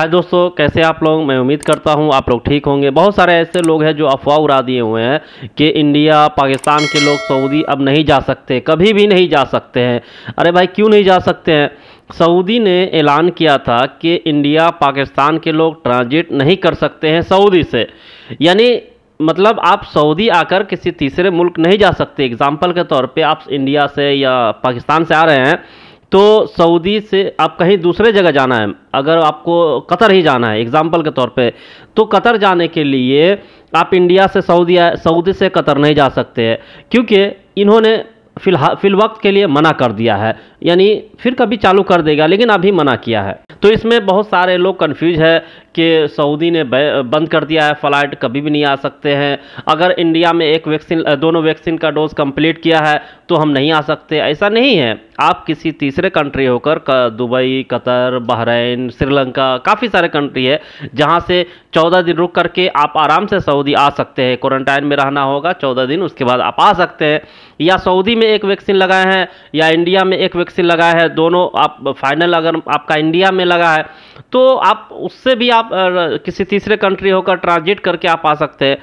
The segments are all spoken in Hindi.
हाय दोस्तों कैसे आप लोग मैं उम्मीद करता हूँ आप लोग ठीक होंगे बहुत सारे ऐसे लोग हैं जो अफवाह उड़ा दिए हुए हैं कि इंडिया पाकिस्तान के लोग सऊदी अब नहीं जा सकते कभी भी नहीं जा सकते हैं अरे भाई क्यों नहीं जा सकते हैं सऊदी ने ऐलान किया था कि इंडिया पाकिस्तान के लोग ट्रांजिट नहीं कर सकते हैं सऊदी से यानी मतलब आप सऊदी आकर किसी तीसरे मुल्क नहीं जा सकते एग्ज़ाम्पल के तौर पर आप इंडिया से या पाकिस्तान से आ रहे हैं तो सऊदी से आप कहीं दूसरे जगह जाना है अगर आपको कतर ही जाना है एग्ज़ाम्पल के तौर पे तो कतर जाने के लिए आप इंडिया से सऊदी सऊदी से कतर नहीं जा सकते क्योंकि इन्होंने फिलहाल फिल वक्त के लिए मना कर दिया है यानी फिर कभी चालू कर देगा लेकिन अभी मना किया है तो इसमें बहुत सारे लोग कन्फ्यूज है कि सऊदी ने बंद कर दिया है फ़्लाइट कभी भी नहीं आ सकते हैं अगर इंडिया में एक वैक्सीन दोनों वैक्सीन का डोज कंप्लीट किया है तो हम नहीं आ सकते ऐसा नहीं है आप किसी तीसरे कंट्री होकर दुबई कतर बहरीन श्रीलंका काफ़ी सारे कंट्री है जहाँ से चौदह दिन रुक करके आप आराम से सऊदी आ सकते हैं क्वारंटाइन में रहना होगा चौदह दिन उसके बाद आप आ सकते हैं या सऊदी में एक वैक्सीन लगाए हैं या इंडिया में एक वैक्सीन लगाए हैं दोनों आप फाइनल अगर आपका इंडिया में लगा है तो आप उससे भी आप किसी तीसरे कंट्री होकर ट्रांजिट करके आप आ सकते हैं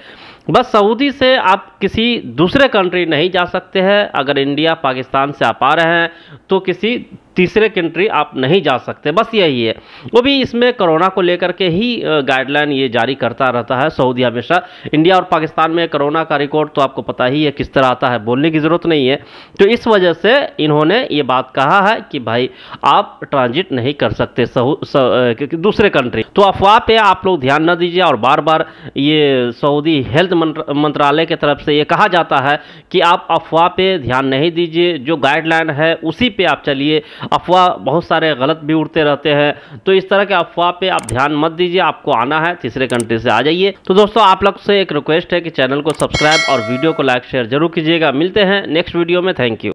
बस सऊदी से आप किसी दूसरे कंट्री नहीं जा सकते हैं अगर इंडिया पाकिस्तान से आप आ रहे हैं तो किसी तीसरे कंट्री आप नहीं जा सकते बस यही है वो भी इसमें कोरोना को लेकर के ही गाइडलाइन ये जारी करता रहता है सऊदी हमेशा इंडिया और पाकिस्तान में कोरोना का रिकॉर्ड तो आपको पता ही है किस तरह आता है बोलने की ज़रूरत नहीं है तो इस वजह से इन्होंने ये बात कहा है कि भाई आप ट्रांजिट नहीं कर सकते सहु, स, दूसरे कंट्री तो अफवाह पर आप लोग ध्यान न दीजिए और बार बार ये सऊदी हेल्थ मंत्रालय की तरफ से ये कहा जाता है कि आप अफवाह पर ध्यान नहीं दीजिए जो गाइडलाइन है उसी पर आप चलिए अफवाह बहुत सारे गलत भी उड़ते रहते हैं तो इस तरह के अफवाह पे आप ध्यान मत दीजिए आपको आना है तीसरे कंट्री से आ जाइए तो दोस्तों आप लोग से एक रिक्वेस्ट है कि चैनल को सब्सक्राइब और वीडियो को लाइक शेयर जरूर कीजिएगा मिलते हैं नेक्स्ट वीडियो में थैंक यू